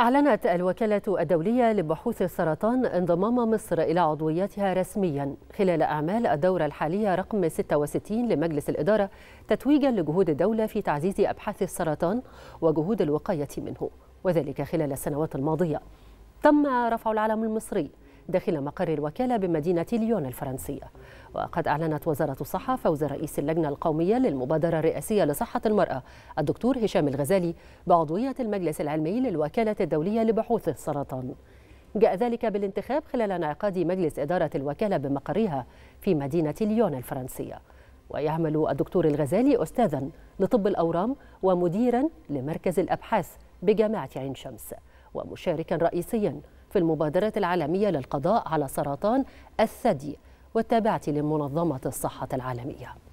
أعلنت الوكالة الدولية لبحوث السرطان انضمام مصر إلى عضويتها رسميا خلال أعمال الدورة الحالية رقم 66 لمجلس الإدارة تتويجا لجهود الدولة في تعزيز أبحاث السرطان وجهود الوقاية منه وذلك خلال السنوات الماضية تم رفع العلم المصري داخل مقر الوكالة بمدينة ليون الفرنسية وقد أعلنت وزارة الصحة فوز رئيس اللجنة القومية للمبادرة الرئاسية لصحة المرأة الدكتور هشام الغزالي بعضوية المجلس العلمي للوكالة الدولية لبحوث السرطان جاء ذلك بالانتخاب خلال انعقاد مجلس إدارة الوكالة بمقرها في مدينة ليون الفرنسية ويعمل الدكتور الغزالي أستاذا لطب الأورام ومديرا لمركز الأبحاث بجامعة عين شمس ومشاركا رئيسيا في المبادرة العالمية للقضاء على سرطان الثدي والتابعة لمنظمة الصحة العالمية